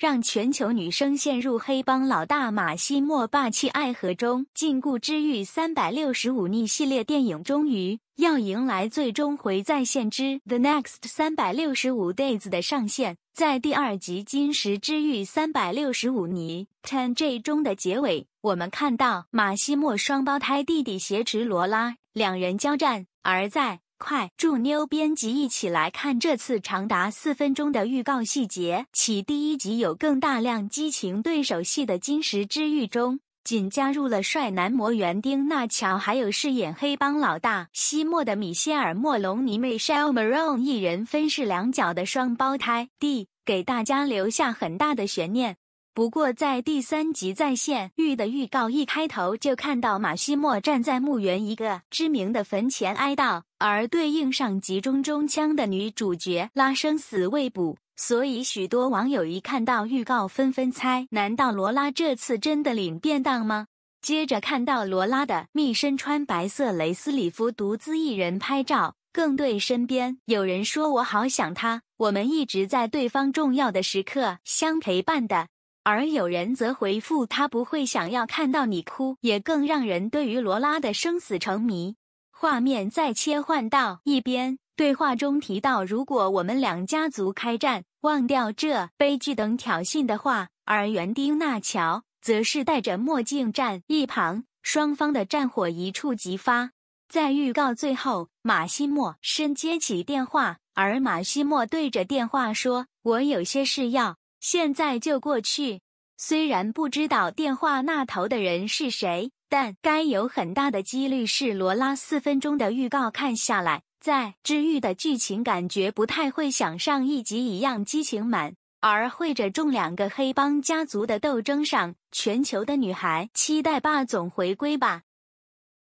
让全球女生陷入黑帮老大马西莫霸气爱河中，禁锢之狱三百六十五逆系列电影终于要迎来最终回，在线之 The Next 三百六十五 Days 的上线。在第二集《金石之狱三百六十五逆 Ten J》中的结尾，我们看到马西莫双胞胎弟弟挟持罗拉，两人交战，而在。快，祝妞编辑一起来看这次长达四分钟的预告细节。起第一集有更大量激情对手戏的《金石之狱》中，仅加入了帅男魔园丁纳乔，还有饰演黑帮老大西莫的米歇尔·莫龙尼 h e l Marone） 一人分饰两角的双胞胎，D，给大家留下很大的悬念。不过，在第三集在线预的预告一开头，就看到马西莫站在墓园一个知名的坟前哀悼，而对应上集中中枪的女主角拉生死未卜。所以，许多网友一看到预告，纷纷猜：难道罗拉这次真的领便当吗？接着看到罗拉的密身穿白色蕾丝礼服，独自一人拍照，更对身边有人说：“我好想他，我们一直在对方重要的时刻相陪伴的。”而有人则回复他不会想要看到你哭，也更让人对于罗拉的生死成谜。画面再切换到一边，对话中提到如果我们两家族开战，忘掉这悲剧等挑衅的话。而园丁纳乔则是戴着墨镜站一旁，双方的战火一触即发。在预告最后，马西莫深接起电话，而马西莫对着电话说：“我有些事要。”现在就过去。虽然不知道电话那头的人是谁，但该有很大的几率是罗拉。四分钟的预告看下来，在治愈的剧情感觉不太会像上一集一样激情满，而会着重两个黑帮家族的斗争上。全球的女孩，期待霸总回归吧。